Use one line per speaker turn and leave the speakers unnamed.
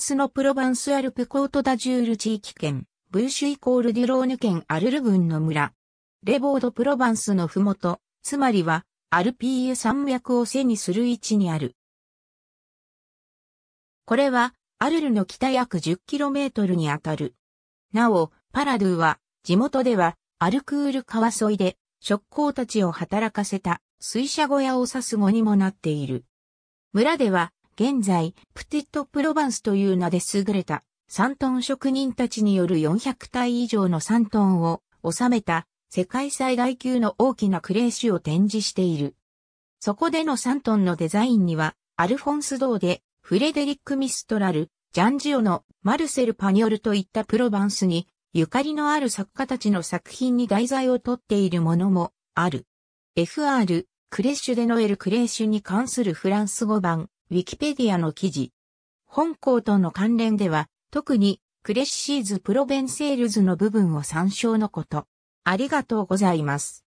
スのプロバンスアルプコートダジュール地域圏、ブーシュイコールデュローヌ県アルル郡の村。レボードプロバンスのふもと、つまりは、アルピーユ山脈を背にする位置にある。これは、アルルの北約 10km にあたる。なお、パラドゥは、地元では、アルクール川沿いで、職工たちを働かせた、水車小屋を指す語にもなっている。村では、現在、プティット・プロヴァンスという名で優れた、3トン職人たちによる400体以上の3トンを収めた、世界最大級の大きなクレー種を展示している。そこでの3トンのデザインには、アルフォンス・ドーで、フレデリック・ミストラル、ジャンジオのマルセル・パニョルといったプロヴァンスに、ゆかりのある作家たちの作品に題材をとっているものもある。FR、クレッシュでノエル・クレーシュに関するフランス語版、ウィキペディアの記事。本校との関連では、特にクレッシーズ・プロベンセールズの部分を参照のこと。ありがとうございます。